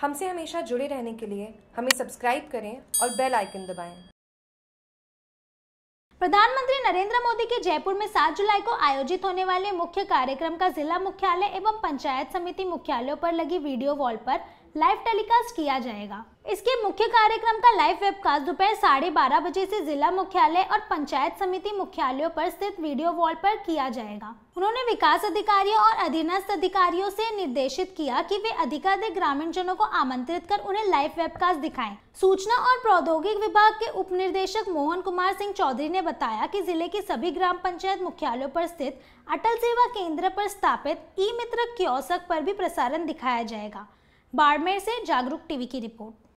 हमसे हमेशा जुड़े रहने के लिए हमें सब्सक्राइब करें और बेल आइकन दबाएं। प्रधानमंत्री नरेंद्र मोदी के जयपुर में 7 जुलाई को आयोजित होने वाले मुख्य कार्यक्रम का जिला मुख्यालय एवं पंचायत समिति मुख्यालयों पर लगी वीडियो वॉल पर लाइव टेलीकास्ट किया जाएगा इसके मुख्य कार्यक्रम का लाइव वेबकास्ट दोपहर साढ़े बारह बजे से जिला मुख्यालय और पंचायत समिति मुख्यालयों पर स्थित वीडियो वॉल पर किया जाएगा उन्होंने विकास अधिकारियों और अधीनस्थ अधिकारियों से निर्देशित किया कि वे अधिकाधिक ग्रामीण जनों को आमंत्रित कर उन्हें लाइव वेबकास्ट दिखाएं। सूचना और प्रौद्योगिक विभाग के उप निर्देशक मोहन कुमार सिंह चौधरी ने बताया की जिले की सभी ग्राम पंचायत मुख्यालयों पर स्थित अटल सेवा केंद्र पर स्थापित ई मित्र क्योसक पर भी प्रसारण दिखाया जाएगा बाड़मेर से जागरूक टीवी की रिपोर्ट